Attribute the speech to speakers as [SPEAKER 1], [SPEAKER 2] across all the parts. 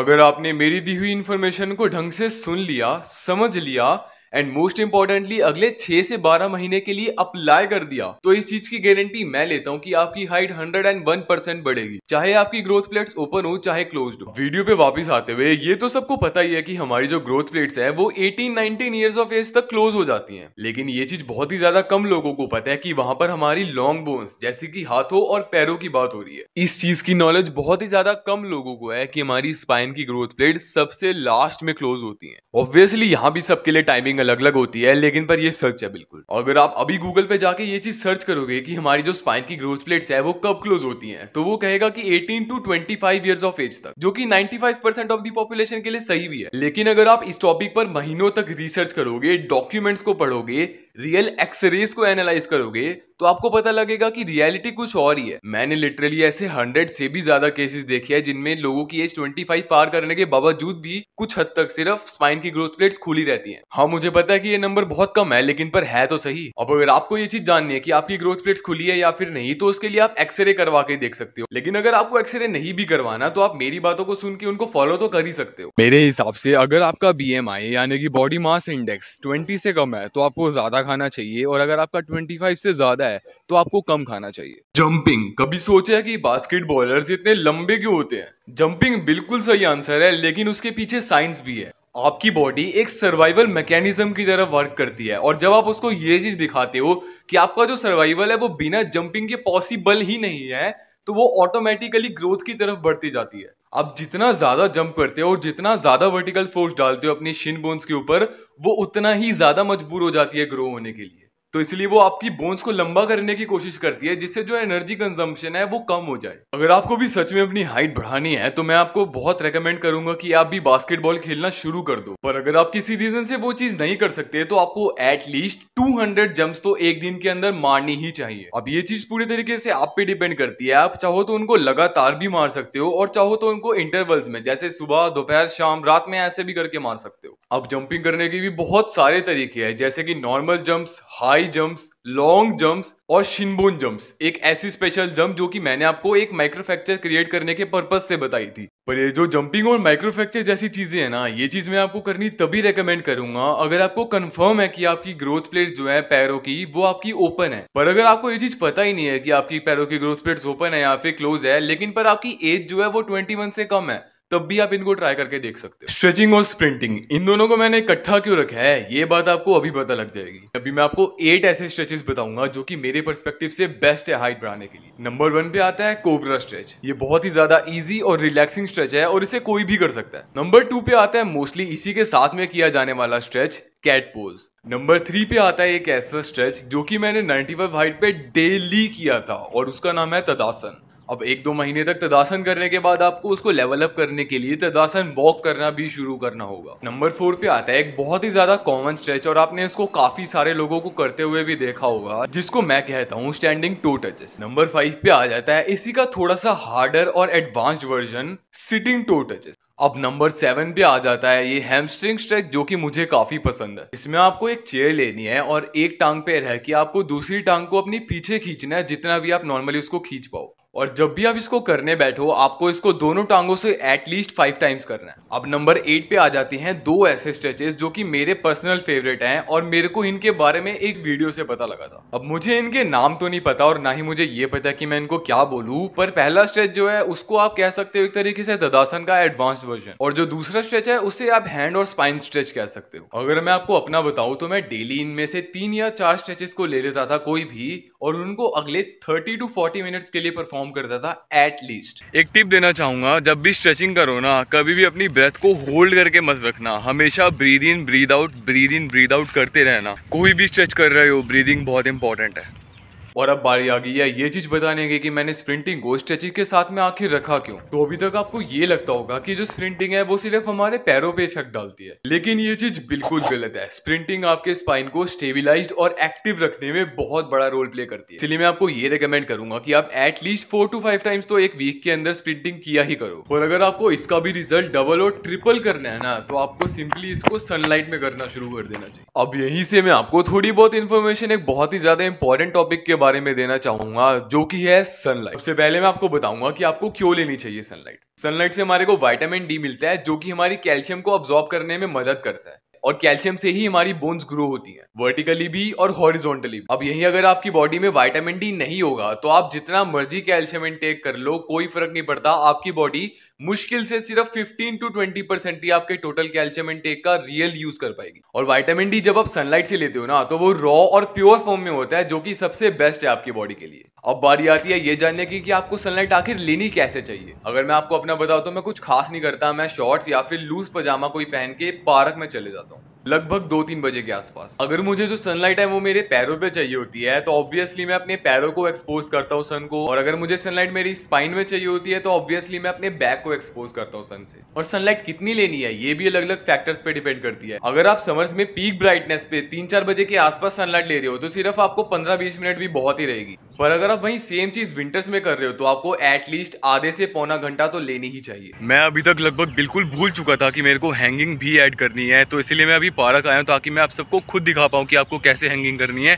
[SPEAKER 1] अगर आपने मेरी दी हुई इन्फॉर्मेशन को ढंग से सुन लिया समझ लिया एंड मोस्ट इंपॉर्टेंटली अगले छह से बारह महीने के लिए अप्लाई कर दिया तो इस चीज की गारंटी मैं लेता हूँ की आपकी हाइट हंड्रेड परसेंट बढ़ेगी चाहे आपकी ग्रोथ प्लेट्स ओपन हो चाहे क्लोज हो वीडियो पे वापस आते हुए ये तो सबको पता ही है की हमारी जो ग्रोथ प्लेट्स है वो eighteen nineteen years of age तक क्लोज हो जाती है लेकिन ये चीज बहुत ही ज्यादा कम लोगों को पता है की वहां पर हमारी लॉन्ग बोन्स जैसे की हाथों और पैरों की बात हो रही है इस चीज की नॉलेज बहुत ही ज्यादा कम लोगों को है की हमारी स्पाइन की ग्रोथ प्लेट सबसे लास्ट में क्लोज होती है ऑब्वियसली यहाँ भी सबके लिए टाइमिंग अलग अलग होती है लेकिन पर ये सच है बिल्कुल और अगर आप अभी गूगल पे जाके ये चीज सर्च करोगे कि हमारी जो स्पाइन की ग्रोथ प्लेट्स है वो कब क्लोज होती है तो वो कहेगा कि 18 to 25 five year of age तक जो कि 95% five percent of the population के लिए सही भी है लेकिन अगर आप इस टॉपिक पर महीनों तक रिसर्च करोगे डॉक्यूमेंट्स को पढ़ोगे रियल एक्सरेज को एनालाइज करोगे तो आपको पता लगेगा कि रियलिटी कुछ और ही है मैंने लिटरली ऐसे हंड्रेड से भी ज्यादा केसेस देखे हैं जिनमें लोगों की एज ट्वेंटी फाइव पार करने के बावजूद भी कुछ हद तक सिर्फ स्पाइन की ग्रोथ प्लेट्स खुली रहती है हाँ मुझे पता है कि ये नंबर बहुत कम है लेकिन पर है तो सही अब अगर आपको ये चीज जाननी है कि आपकी ग्रोथ प्लेट्स खुली है या फिर नहीं तो उसके लिए आप एक्सरे करवा के देख सकते हो लेकिन अगर आपको एक्सरे नहीं भी करवाना तो आप मेरी बातों को सुन के उनको फॉलो तो कर ही सकते हो मेरे हिसाब से अगर आपका बी यानी कि बॉडी मास इंडेक्स ट्वेंटी से कम है तो आपको ज्यादा खाना चाहिए और अगर आपका ट्वेंटी से ज्यादा रहा है तो आपको कम खाना चाहिए जंपिंग कभी सोचा है कि बास्केट इतने लंबे क्यों होते हैं जंपिंग बिल्कुल सही आंसर है लेकिन उसके पीछे साइंस भी है आपकी बॉडी एक सर्वाइवल मैकेनिज्म की तरह वर्क करती है और जब आप उसको ये चीज दिखाते हो कि आपका जो सर्वाइवल है वो बिना जंपिंग के पॉसिबल ही नहीं है तो वो ऑटोमेटिकली ग्रोथ की तरफ बढ़ती जाती है आप जितना ज्यादा जंप करते हो और जितना ज्यादा वर्टिकल फोर्स डालते हो अपनी शिन बोन्स के ऊपर वो उतना ही ज्यादा मजबूर हो जाती है ग्रो होने के लिए तो इसलिए वो आपकी बोन्स को लंबा करने की कोशिश करती है जिससे जो एनर्जी कंजम्पशन है वो कम हो जाए अगर आपको भी सच में अपनी हाइट बढ़ानी है तो मैं आपको बहुत रेकमेंड करूंगा कि आप भी बास्केटबॉल खेलना शुरू कर दो पर अगर आप किसी रीजन से वो चीज नहीं कर सकते तो आपको एटलीस्ट हंड्रेड जम्प तो एक दिन के अंदर मारनी ही चाहिए अब ये चीज पूरी तरीके से आप पे डिपेंड करती है आप चाहो तो उनको लगातार भी मार सकते हो और चाहो तो उनको इंटरवल्स में जैसे सुबह दोपहर शाम रात में ऐसे भी करके मार सकते हो अब जंपिंग करने के भी बहुत सारे तरीके हैं जैसे कि normal jumps high high jumps long jumps और शिनबोन जंप्स एक ऐसी स्पेशल जंप जो कि मैंने आपको एक माइक्रोफ्रैक्चर क्रिएट करने के पर्पज से बताई थी पर ये जो जंपिंग और माइक्रोफ्रैक्चर जैसी चीजें हैं ना ये चीज मैं आपको करनी तभी रेकमेंड करूंगा अगर आपको कंफर्म है कि आपकी ग्रोथ प्लेट जो है पैरों की वो आपकी ओपन है पर अगर आपको ये चीज पता ही नहीं है कि आपकी पैरों की ग्रोथ प्लेट्स ओपन है या फिर क्लोज है लेकिन पर आपकी एज जो है वो ट्वेंटी से कम है तब भी आप इनको ट्राई करके देख सकते हो स्ट्रेचिंग और स्प्रिंटिंग इन दोनों को मैंने इकट्ठा क्यों रखा है ये बात आपको अभी पता लग जाएगी अभी मैं आपको एट ऐसे स्ट्रेचेस बताऊंगा जो कि मेरे परस्पेक्टिव से बेस्ट है हाइट बढ़ाने के लिए नंबर वन पे आता है कोबरा स्ट्रेच ये बहुत ही ज्यादा ईजी और रिलैक्सिंग स्ट्रेच है और इसे कोई भी कर सकता है नंबर टू पे आता है मोस्टली इसी के साथ में किया जाने वाला stretch cat pose number three पे आता है एक ऐसा स्ट्रेच जो कि मैंने 95 हाइट पे डेली किया था और उसका नाम है तदासन अब एक दो महीने तक तदासन करने के बाद आपको उसको लेवल अप करने के लिए तदासन वॉक करना भी शुरू करना होगा नंबर फोर पे आता है एक बहुत ही ज्यादा कॉमन स्ट्रेच और आपने इसको काफी सारे लोगों को करते हुए भी देखा होगा जिसको मैं कहता हूँ standing toe touches number five पे आ जाता है इसी का थोड़ा सा हार्डर और advance version sitting toe touches अब नंबर सेवन पे आ जाता है ये हैमस्ट्रिंग स्ट्रेच जो कि मुझे काफी पसंद है इसमें आपको एक चेयर लेनी है और एक टांग पे रह के आपको दूसरी टांग को अपनी पीछे खींचना है जितना भी आप नॉर्मली उसको खींच पाओ और जब भी आप इसको करने बैठो आपको इसको दोनों टांगों से एटलीस्ट फाइव टाइम्स करना है अब नंबर एट पे आ जाती हैं दो ऐसे स्ट्रेचेस जो कि मेरे पर्सनल फेवरेट हैं और मेरे को इनके बारे में एक वीडियो से पता लगा था अब मुझे इनके नाम तो नहीं पता और ना ही मुझे ये पता कि मैं इनको क्या बोलू पर पहला स्ट्रेच जो है उसको आप कह सकते हो एक तरीके से ददासन का एडवांस वर्जन और जो दूसरा स्ट्रेच है उसे आप हैंड और स्पाइन स्ट्रेच कह सकते हो अगर मैं आपको अपना बताऊँ तो मैं डेली इनमें से तीन या चार स्ट्रेचेस को ले लेता था कोई भी और उनको अगले थर्टी टू फोर्टी मिनट्स के लिए परफॉर्म परफॉर्म करता था एट लीस्ट एक टिप देना चाहूंगा जब भी स्ट्रेचिंग करो ना कभी भी अपनी ब्रेथ को होल्ड करके मत रखना हमेशा breathe in breathe out breathe in breathe out करते रहना कोई भी स्ट्रेच कर रहे हो ब्रीदिंग बहुत इंपॉर्टेंट है और अब बारी आ गई है ये चीज बताने की कि मैंने स्प्रिंटिंग को स्ट्रेचिंग के साथ में आखिर रखा क्यों तो अभी तक आपको ये लगता होगा कि जो स्प्रिंटिंग है वो सिर्फ हमारे पैरों पे इफेक्ट डालती है लेकिन ये चीज बिल्कुल गलत है स्प्रिंटिंग आपके स्पाइन को स्टेबिलाईज और एक्टिव रखने में बहुत बड़ा रोल प्ले करती है इसलिए मैं आपको ये रिकमेंड करूंगा की आप at least four to five times तो एक वीक के अंदर स्प्रिंटिंग किया ही करो और अगर आपको इसका भी रिजल्ट डबल और ट्रिपल करना है ना तो आपको सिंपली इसको सनलाइट में करना शुरू कर देना चाहिए अब यहीं से मैं आपको थोड़ी बहुत इन्फॉर्मेशन एक बहुत ही ज्यादा इंपॉर्टेंट टॉपिक के बारे बारे में देना चाहूंगा जो कि है सनलाइट सबसे पहले मैं आपको बताऊंगा कि आपको क्यों लेनी चाहिए सनलाइट सनलाइट से हमारे को विटामिन डी मिलता है जो कि हमारी कैल्शियम को अब्जॉर्ब करने में मदद करता है और कैल्शियम से ही हमारी बोन्स ग्रो होती हैं वर्टिकली भी और हॉरिजॉन्टली भी अब यही अगर आपकी बॉडी में वाइटामिन डी नहीं होगा तो आप जितना मर्जी कैल्शियम इनटेक कर लो कोई फर्क नहीं पड़ता आपकी बॉडी मुश्किल से सिर्फ 15 टू 20 परसेंट ही आपके टोटल कैल्शियम इनटेक का रियल यूज कर पाएगी और वाइटामिन डी जब आप सनलाइट से लेते हो ना तो वो रॉ और प्योर फॉर्म में होता है जो कि सबसे बेस्ट है आपकी बॉडी के लिए अब बारी आती है ये जानने की कि आपको सनलाइट आखिर लेनी कैसे चाहिए अगर मैं आपको अपना बताऊँ तो मैं कुछ खास नहीं करता मैं शॉर्ट्स या फिर लूज पजामा कोई पहन के पार्क में चले जाता हूँ लगभग दो तीन बजे के आसपास अगर मुझे जो सनलाइट है वो मेरे पैरों पे चाहिए होती है तो ऑब्वियसली मैं अपने पैरों को एक्सपोज करता हूँ सन को और अगर मुझे सनलाइट मेरी स्पाइन में चाहिए होती है तो ऑब्वियसली मैं अपने बैक को एक्सपोज करता हूँ सन से और सनलाइट कितनी लेनी है ये भी अलग अलग फैक्टर्स पे डिपेंड करती है अगर आप समर्स में पीक ब्राइटनेस पे तीन चार बजे के आसपास सनलाइट ले रहे हो तो सिर्फ आपको पंद्रह बीस मिनट भी बहुत ही रहेगी पर अगर आप वही सेम चीज विंटर्स में कर रहे हो तो आपको एटलीस्ट आधे से पौना घंटा तो लेनी ही चाहिए मैं अभी तक लगभग बिल्कुल भूल चुका था कि मेरे को हैंगिंग भी ऐड करनी है तो इसलिए मैं अभी पार्क आया हूँ ताकि मैं आप सबको खुद दिखा पाऊँ कि आपको कैसे हैंगिंग करनी है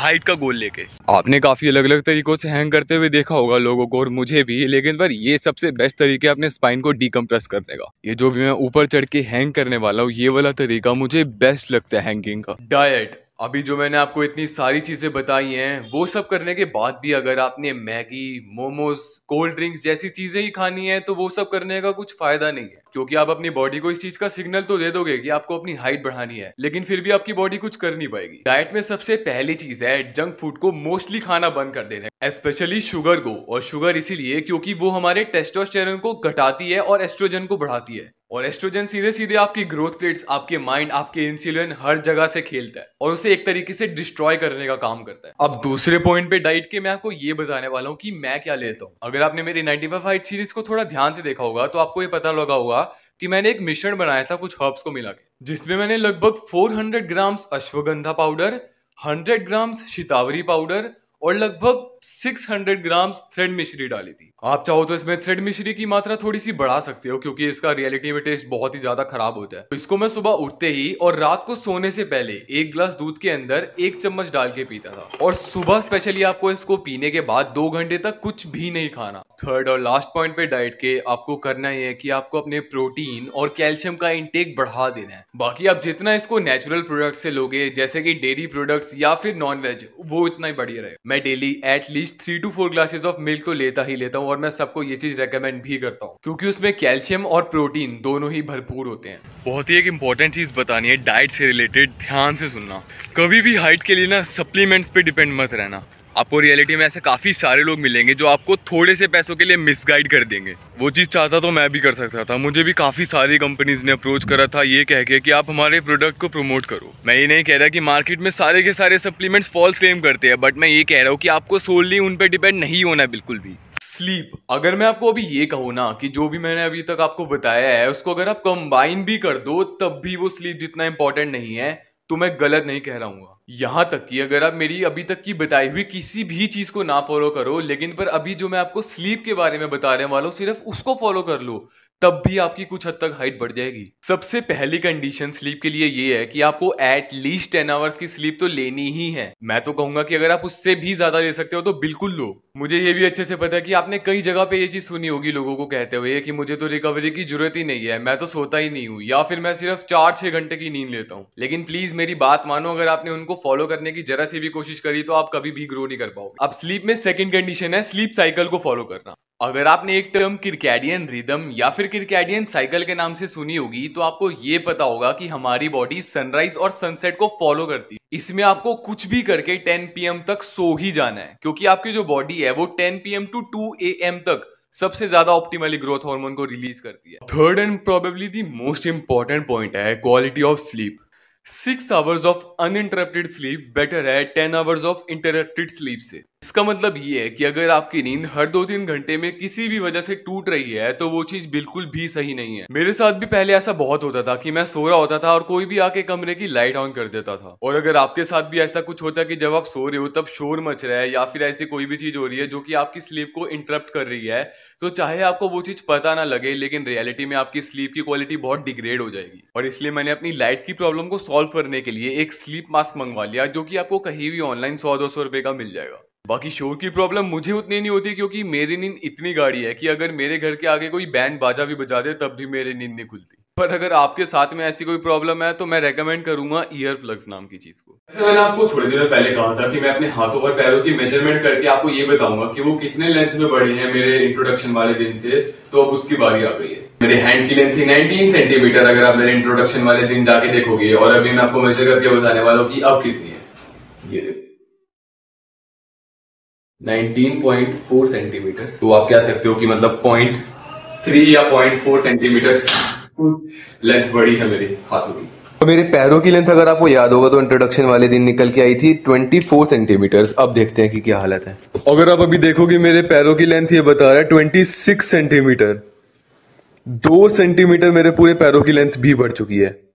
[SPEAKER 1] हाइट का गोल लेके आपने काफी अलग अलग तरीकों से हैंग करते हुए देखा होगा लोगों को और मुझे भी लेकिन पर ये सबसे बेस्ट तरीके अपने स्पाइन को डीकम्प्रेस करने का ये जो भी मैं ऊपर चढ़ के हैंग करने वाला हूँ ये वाला तरीका मुझे बेस्ट लगता है हैंगिंग का डायट अभी जो मैंने आपको इतनी सारी चीज़ें बताई हैं वो सब करने के बाद भी अगर आपने मैगी मोमोज कोल्ड ड्रिंक्स जैसी चीज़ें ही खानी है तो वो सब करने का कुछ फायदा नहीं है क्योंकि आप अपनी बॉडी को इस चीज़ का सिग्नल तो दे दोगे कि आपको अपनी हाइट बढ़ानी है लेकिन फिर भी आपकी बॉडी कुछ कर नहीं पाएगी डाइट में सबसे पहली चीज़ है जंक फूड को मोस्टली खाना बंद कर देना स्पेशली शुगर को और शुगर इसीलिए क्योंकि वो हमारे टेस्टोस्टेरन को घटाती है और एस्ट्रोजन को बढ़ाती है और एस्ट्रोजन सीधे सीधे आपकी ग्रोथ प्लेट्स आपके माइंड आपके इंसुलिन हर जगह से खेलता है और उसे एक तरीके से डिस्ट्रॉय करने का काम करता है अब दूसरे पॉइंट पे डाइट के मैं आपको ये बताने वाला हूँ कि मैं क्या लेता हूँ अगर आपने मेरी नाइनटी फाइव सीरीज को थोड़ा ध्यान से देखा होगा तो आपको ये पता लगा होगा कि मैंने एक मिश्रण बनाया था कुछ हर्ब्स को मिला के जिसमें मैंने लगभग hundred grams ashwagandha powder hundred grams shatavari powder और लगभग 600 ग्राम थ्रेड मिश्री डाली थी आप चाहो तो इसमें थ्रेड मिश्री की मात्रा थोड़ी सी बढ़ा सकते हो क्योंकि इसका रियलिटी में टेस्ट बहुत ही ज्यादा खराब होता है तो इसको मैं सुबह उठते ही और रात को सोने से पहले एक ग्लास दूध के अंदर एक चम्मच डाल के पीता था और सुबह स्पेशली आपको इसको पीने के बाद दो घंटे तक कुछ भी नहीं खाना थर्ड और लास्ट पॉइंट पे डाइट के आपको करना ही है कि आपको अपने प्रोटीन और कैल्शियम का इंटेक बढ़ा देना है बाकी आप जितना इसको नेचुरल प्रोडक्ट से लोगे जैसे कि डेयरी प्रोडक्ट्स या फिर नॉन वेज वो इतना ही बढ़िया रहे मैं daily at at least three to four glasses of milk तो लेता ही लेता हूँ और मैं सबको ये चीज रेकमेंड भी करता हूँ क्योंकि उसमें कैल्शियम और प्रोटीन दोनों ही भरपूर होते हैं बहुत ही एक इंपॉर्टेंट चीज बतानी है डाइट से रिलेटेड ध्यान से सुनना कभी भी हाइट के लिए ना सप्लीमेंट्स पे डिपेंड मत रहना आपको रियलिटी में ऐसे काफ़ी सारे लोग मिलेंगे जो आपको थोड़े से पैसों के लिए मिसगाइड कर देंगे वो चीज़ चाहता तो मैं भी कर सकता था मुझे भी काफ़ी सारी कंपनीज ने अप्रोच करा था ये कह के कि आप हमारे प्रोडक्ट को प्रमोट करो मैं ये नहीं कह रहा कि मार्केट में सारे के सारे सप्लीमेंट्स फॉल्स क्लेम करते हैं बट मैं ये कह रहा हूँ कि आपको सोलली उन पर डिपेंड नहीं होना है बिल्कुल भी स्लीप अगर मैं आपको अभी ये कहूँ ना कि जो भी मैंने अभी तक आपको बताया है उसको अगर आप कंबाइन भी कर दो तब भी वो स्लीप जितना इंपॉर्टेंट नहीं है तो मैं गलत नहीं कह रहा हूँ यहाँ तक कि अगर आप मेरी अभी तक की बताई हुई किसी भी चीज़ को ना फॉलो करो लेकिन पर अभी जो मैं आपको स्लीप के बारे में बता रहे वाला सिर्फ उसको फॉलो कर लो तब भी आपकी कुछ हद तक हाइट बढ़ जाएगी सबसे पहली कंडीशन स्लीप के लिए ये है कि आपको एट लीस्ट टेन आवर्स की स्लीप तो लेनी ही है मैं तो कहूंगा कि अगर आप उससे भी ज्यादा ले सकते हो तो बिल्कुल लो मुझे ये भी अच्छे से पता है कि आपने कई जगह पे ये चीज सुनी होगी लोगों को कहते हुए कि मुझे तो रिकवरी की जरूरत ही नहीं है मैं तो सोता ही नहीं हूँ या फिर मैं सिर्फ चार छह घंटे की नींद लेता हूँ लेकिन प्लीज मेरी बात मानो अगर आपने उनको फॉलो करने की जरा सी भी कोशिश करी तो आप कभी भी ग्रो नहीं कर पाओगे अब स्लीप में सेकंड कंडीशन है स्लीप साइकिल को फॉलो करना अगर आपने एक टर्म क्रिकेडियन रिदम या फिर क्रिकेडियन साइकिल के नाम से सुनी होगी तो आपको ये पता होगा कि हमारी बॉडी सनराइज और सनसेट को फॉलो करती है इसमें आपको कुछ भी करके 10 पीएम तक सो ही जाना है क्योंकि आपकी जो बॉडी है वो 10 पीएम टू 2 एएम तक सबसे ज्यादा ऑप्टिमली ग्रोथ हार्मोन को रिलीज करती है third and probably the most important point है quality of sleep six hours of uninterrupted sleep better है ten hours of interrupted sleep से इसका मतलब ये है कि अगर आपकी नींद हर दो तीन घंटे में किसी भी वजह से टूट रही है तो वो चीज बिल्कुल भी सही नहीं है मेरे साथ भी पहले ऐसा बहुत होता था कि मैं सो रहा होता था और कोई भी आके कमरे की लाइट ऑन कर देता था और अगर आपके साथ भी ऐसा कुछ होता है कि जब आप सो रहे हो तब शोर मच रहा है या फिर ऐसी कोई भी चीज हो रही है जो की आपकी स्लीप को इंटरप्ट कर रही है तो चाहे आपको वो चीज पता ना लगे लेकिन रियलिटी में आपकी स्लीप की क्वालिटी बहुत डिग्रेड हो जाएगी और इसलिए मैंने अपनी लाइट की प्रॉब्लम को सॉल्व करने के लिए एक स्लीप मास्क मंगवा लिया जो कि आपको कहीं भी ऑनलाइन सौ दो सौ रुपए का मिल जाएगा बाकी शोर की प्रॉब्लम मुझे उतनी नहीं होती क्योंकि मेरी नींद इतनी गाड़ी है कि अगर मेरे घर के आगे कोई बैंड बाजा भी बजा दे तब भी मेरी नींद नहीं खुलती पर अगर आपके साथ में ऐसी कोई प्रॉब्लम है तो मैं रेकमेंड करूंगा ईयर प्लग्स नाम की चीज को ऐसे मैंने आपको थोड़ी देर पहले कहा था कि मैं अपने हाथों और पैरों की मेजरमेंट करके आपको ये बताऊंगा कि वो कितने लेंथ में बढ़े हैं मेरे इंट्रोडक्शन वाले दिन से तो अब उसकी बारी आ गई है मेरे हैंड की लेंथ थी 19 सेंटीमीटर अगर आप मेरे इंट्रोडक्शन वाले दिन जाके देखोगे और अभी मैं आपको मेजर करके बताने वाला हूँ कि अब कितनी है ये 19.4 सेंटीमीटर तो आप कह सकते हो कि मतलब पॉइंट थ्री या पॉइंट फोर सेंटीमीटर लेंथ बड़ी है मेरे हाथों की तो मेरे पैरों की लेंथ अगर आपको याद होगा तो इंट्रोडक्शन वाले दिन निकल के आई थी 24 सेंटीमीटर अब देखते हैं कि क्या हालत है अगर आप अभी देखोगे मेरे पैरों की लेंथ ये बता रहा है 26 सेंटीमीटर दो सेंटीमीटर मेरे पूरे पैरों की लेंथ भी बढ़ चुकी है